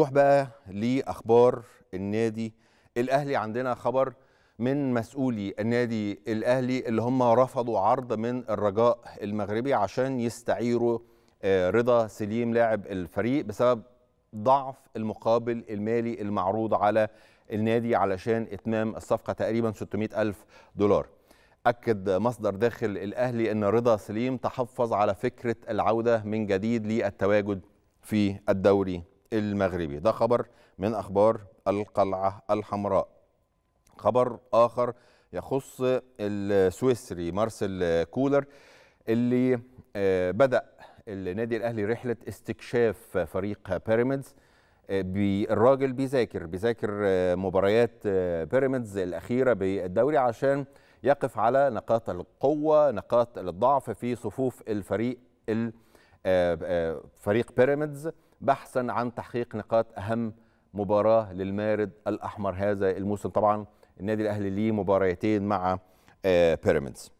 نروح بقى لاخبار النادي الاهلي عندنا خبر من مسؤولي النادي الاهلي اللي هم رفضوا عرض من الرجاء المغربي عشان يستعيروا آه، رضا سليم لاعب الفريق بسبب ضعف المقابل المالي المعروض على النادي علشان اتمام الصفقه تقريبا 600 الف دولار أكد مصدر داخل الأهلي أن رضا سليم تحفظ على فكرة العودة من جديد للتواجد في الدوري المغربي ده خبر من أخبار القلعة الحمراء خبر آخر يخص السويسري مارسيل كولر اللي آه، بدأ النادي الأهلي رحلة استكشاف فريق بيراميدز آه، الراجل بيذاكر بيذاكر آه، مباريات بيراميدز الأخيرة بالدوري عشان يقف على نقاط القوة نقاط الضعف في صفوف الفريق المغربي. آه، آه، فريق بيراميدز بحثا عن تحقيق نقاط أهم مباراة للمارد الأحمر هذا الموسم طبعا النادي الأهلي ليه مباراتين مع آه، بيراميدز